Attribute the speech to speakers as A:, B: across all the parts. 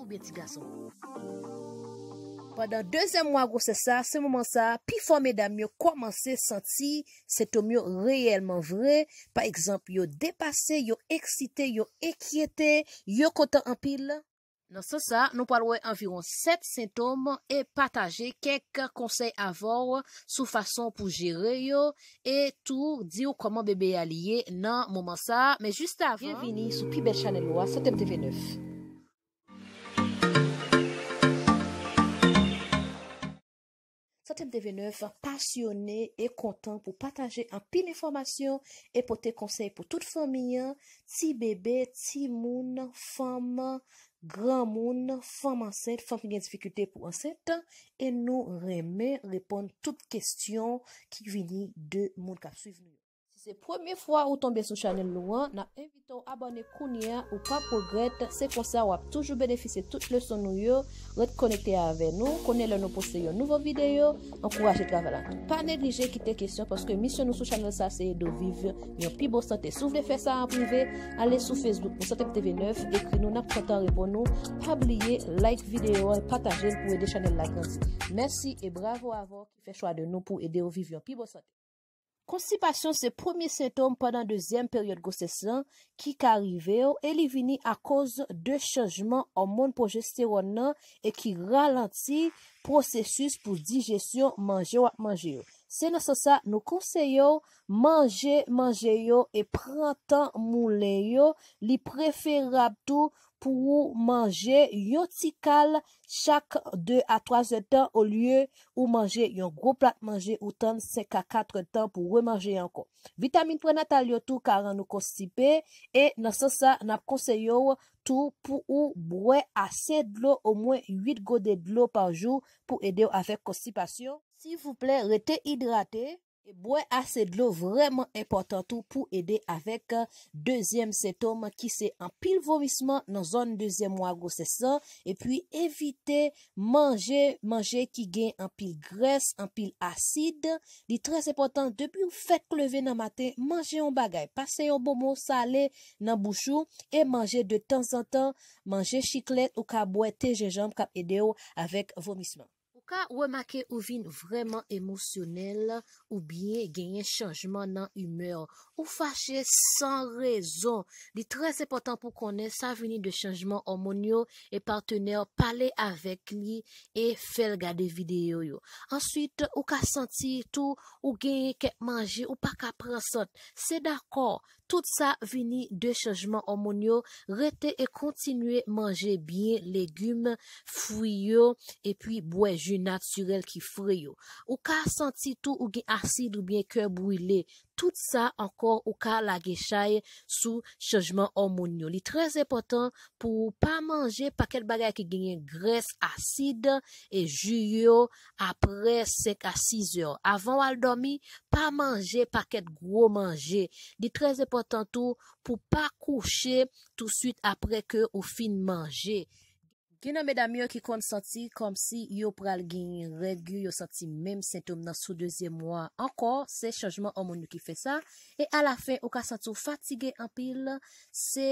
A: Ou beti gason Pendan dezen mwa gwo se sa Se mwaman sa, pi fwa medan Myo komanse santi Se to myo reyelman vre Par ekzamp yo depase, yo eksite Yo ekyete, yo kontan anpil Nan se sa, nou palwe Anviron 7 sintom E pataje kek konsey avor Sou fason pou jere yo E tou di ou koman bebe A liye nan mwaman sa Men juste avan Bienveni sou pi bel chanel wwa Sotem TV 9 Santem TV 9 va pasyonè e kontan pou pataje an pil informasyon e pou te konsey pou tout fominyan, ti bebe, ti moun, fom, gran moun, fom ansèt, fom ki gen difikultè pou ansèt e nou remè repon tout kestyon ki vini de moun. Se premi fwa ou tombe sou chanel nou an, na invito abone kounia ou pa progret, se kon sa wap toujou benefise tout le son nou yo, retkonekte ave nou, konele nou pou se yon nouvo video, an kouraj et gavala. Pa neglije kite kesyon, paske misyon nou sou chanel sa se yon vivyon pi bo sante. Sou vde fè sa an pou ve, ale sou facebook ou sante TV 9, ekri nou nap kontan repon nou, pabliye, like video, e pataje pou edè chanel lakansi. Mersi e bravo avon ki fè chwa de nou pou edè ou vivyon pi bo sante. Konstipasyon se premier sintom pandan dezyen peryot gose san ki karive yo, el e vini a koz de chanjman omon progesteron nan e ki ralanti prosesus pou dijesyon manjewa manjewa. Se nan sosa nou konseyo manje manje yo e pran tan mou le yo li preferab tou pou ou manje yotikal chak 2 a 3 etan ou lye ou manje yon gro plak manje ou tan 5 a 4 etan pou ou manje yon kon. Vitamine pou nan tal yo tou karan nou kostipe e nan sosa nan konseyo tou pou ou brwe ase dlo ou mwen 8 godet dlo par jou pou ede yo avek kostipasyon. Sivouple, rete hidrate. Bwe ase dlo vreman importantou pou ede avek dezyem setom ki se anpil vomisman nan zon dezyem wago se san. E pwi evite manje ki gen anpil gres, anpil asid. Di trese important, debi euh, bon ou fet kleve nan mate, manje yon bagay. Pase yon bomo sale nan bouchou e manje de tan zan tan manje chiklet ou ka bwe teje jamb kap ede ou avek vomisman. Ka ou emake ou vin vreman emosyonel ou biye genye chanjman nan humer. Ou fache san rezon. Di trez epotan pou konen sa veni de chanjman omonyo e partener pale avek li e fel gade videyo yo. Answit ou ka santi tou ou genye ke manje ou pa ka prensot. Se dakor. Tout sa vini de chanjman omonyo, rete e kontinue manje bin legume, friyo, epi bouen ju natyrel ki friyo. Ou ka santi tou ou gen asid ou bin kwe brile. Tout sa ankor ou ka la gechaye sou chejman o monyo. Li trez epotan pou pa manje paket bagay ki genye gres asid e juyo apre sek a 6 yo. Avan wal dormi, pa manje paket gro manje. Li trez epotan tou pou pa kouche tout suite apre ke ou fin manje. gen an mèdame yo ki kon santi kom si yo pral gen regyo yo santi mèm sintom nan sou 2è mwa. Ankor, se chanjman an moun nou ki fe sa, e a la fe, ou ka santo fatige an pil, se...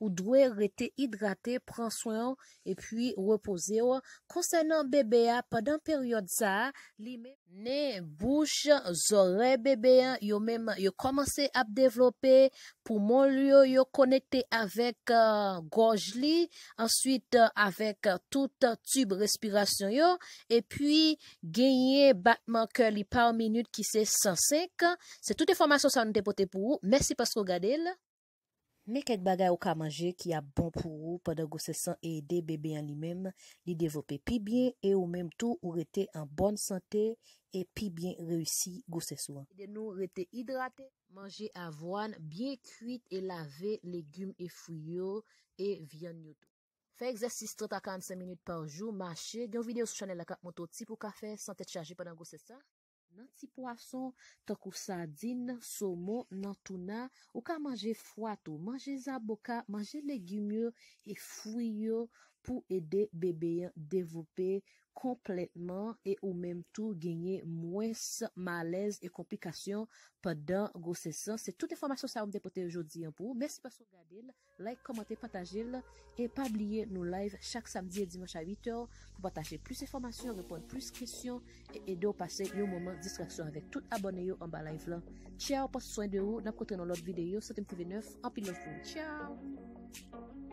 A: ou dwe rete hidrate, pran soyon, e pwi repose yo. Konsen an bebe a, padan peryode sa, li mene bouche, zore bebe a, yo mèm yo komanse ap devlope, pou moun yo euh, euh, euh, yo konete avèk gorj li, answit avèk tout tube respirasyon yo, e pwi genye batman ke li pao minute ki se 105. Se tout e formasyon sa an depote pou ou, mèsi paskou gade l. Mè kek bagay ou ka manje ki a bon pou rou padan gose san e ede bebe an li menm li devope pi bie e ou menm tou ou rete an bon sante e pi bie reusi gose san. De nou rete hidrate, manje avwan, bie kuit e lave legume e fuyo e vyan nyoto. Fè egzèsis 35 minutes par jou, mache, gyan videyo sou chanel akap mototip ou kafe, sante chaje padan gose san. nan ti poason, tok ou sadin, somon, nan tuna, ou ka manje fwato, manje zaboka, manje legimyo, e fwiyo. pou ede bebeye devope kompletman e ou menm tou genye mwese, malez e komplikasyon padan gose san. Se tout informasyon sa oum depote yojodi an pou, mersi pa sou gadil, like, komante, patajil e pa abliye nou live chak samdiye, dimansha 8 or pou patajil plus informasyon, repon plus kresyon e edo pase yo mouman distraksyon avek tout abone yo an ba live la. Tchao, pas sou swen de ou, nam kontre nou lot videyo, satem TV 9, an pilon foun. Tchao!